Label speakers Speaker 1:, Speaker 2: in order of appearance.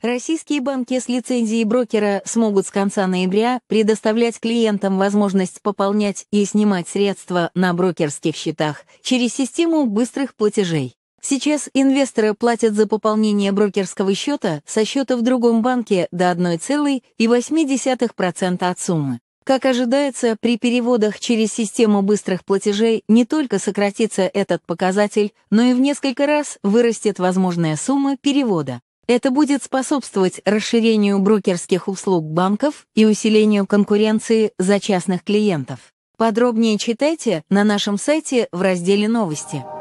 Speaker 1: Российские банки с лицензией брокера смогут с конца ноября предоставлять клиентам возможность пополнять и снимать средства на брокерских счетах через систему быстрых платежей. Сейчас инвесторы платят за пополнение брокерского счета со счета в другом банке до 1,8% от суммы. Как ожидается, при переводах через систему быстрых платежей не только сократится этот показатель, но и в несколько раз вырастет возможная сумма перевода. Это будет способствовать расширению брокерских услуг банков и усилению конкуренции за частных клиентов. Подробнее читайте на нашем сайте в разделе «Новости».